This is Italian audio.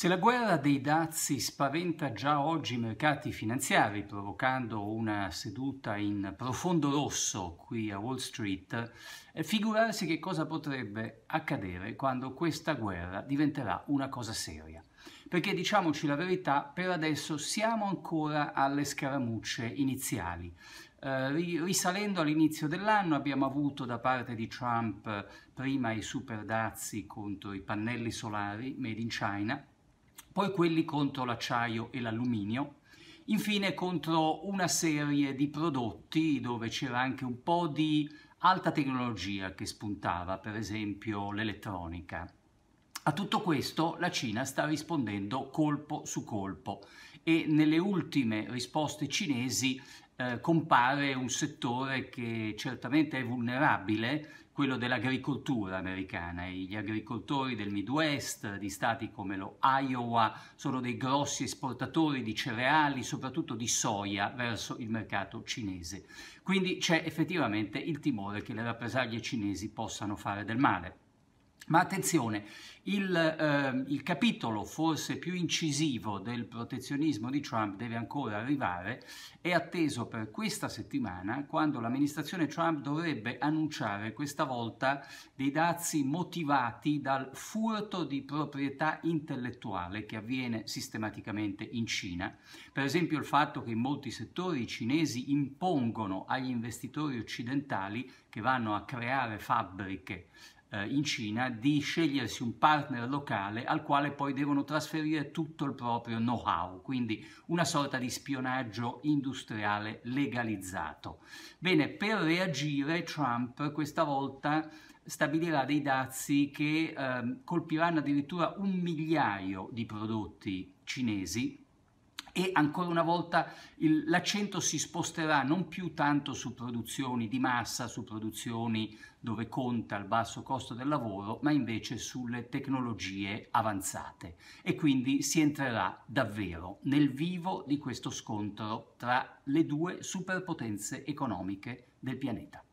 Se la guerra dei dazi spaventa già oggi i mercati finanziari, provocando una seduta in profondo rosso qui a Wall Street, eh, figurarsi che cosa potrebbe accadere quando questa guerra diventerà una cosa seria. Perché diciamoci la verità, per adesso siamo ancora alle scaramucce iniziali. Uh, risalendo all'inizio dell'anno abbiamo avuto da parte di Trump eh, prima i super dazi contro i pannelli solari made in China, poi quelli contro l'acciaio e l'alluminio, infine contro una serie di prodotti dove c'era anche un po' di alta tecnologia che spuntava, per esempio l'elettronica. A tutto questo la Cina sta rispondendo colpo su colpo e nelle ultime risposte cinesi eh, compare un settore che certamente è vulnerabile, quello dell'agricoltura americana. Gli agricoltori del Midwest, di stati come lo Iowa, sono dei grossi esportatori di cereali, soprattutto di soia, verso il mercato cinese. Quindi c'è effettivamente il timore che le rappresaglie cinesi possano fare del male. Ma attenzione, il, eh, il, capitolo forse più incisivo del protezionismo di Trump deve ancora arrivare, è atteso per questa settimana quando l'amministrazione Trump dovrebbe annunciare questa volta dei dazi motivati dal furto di proprietà intellettuale che avviene sistematicamente in Cina. Per esempio il fatto che in molti settori i cinesi impongono agli investitori occidentali che vanno a creare fabbriche eh, in Cina di scegliersi un partner locale al quale poi devono trasferire tutto il proprio know-how, quindi una sorta di spionaggio industriale legalizzato. Bene, per reagire Trump questa volta stabilirà dei dazi che eh, colpiranno addirittura un migliaio di prodotti cinesi e ancora una volta l'accento si sposterà non più tanto su produzioni di massa, su produzioni dove conta il basso costo del lavoro, ma invece sulle tecnologie avanzate e quindi si entrerà davvero nel vivo di questo scontro tra le due superpotenze economiche del pianeta.